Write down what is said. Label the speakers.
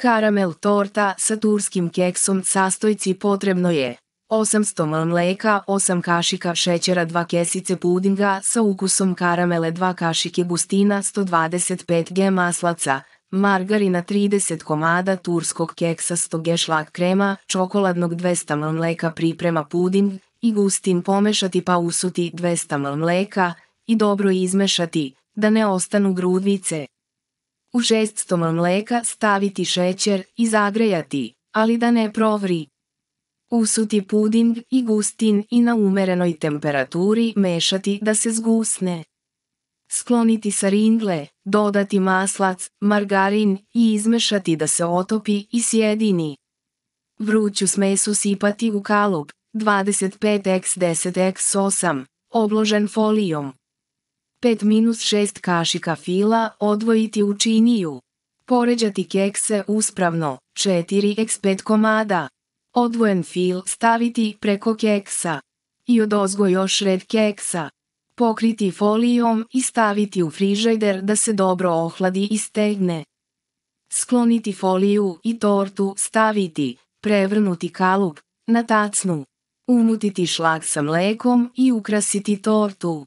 Speaker 1: Karamel torta sa turskim keksom sastojci potrebno je 800 ml mleka, 8 kašika šećera, 2 kesice pudinga sa ukusom karamele, 2 kašike gustina, 125 g maslaca, margarina 30 komada turskog keksa 100 g šlag krema, čokoladnog 200 ml mleka priprema puding i gustin pomešati pa usuti 200 ml mleka i dobro izmešati, da ne ostanu grudvice. U mleka staviti šećer i zagrejati, ali da ne provri. Usuti puding i gustin i na umerenoj temperaturi mešati da se zgusne. Skloniti sa ringle, dodati maslac, margarin i izmešati da se otopi i sjedini. Vruću smesu sipati u kalup, 25x10x8, obložen folijom. 5-6 kašika fila odvojiti u činiju. Poređati kekse uspravno, 4x5 komada. Odvojen fil staviti preko keksa. I odozgo još red keksa. Pokriti folijom i staviti u frižajder da se dobro ohladi i stegne. Skloniti foliju i tortu staviti, prevrnuti kalup, na tacnu. Umutiti šlag sa mlekom i ukrasiti tortu.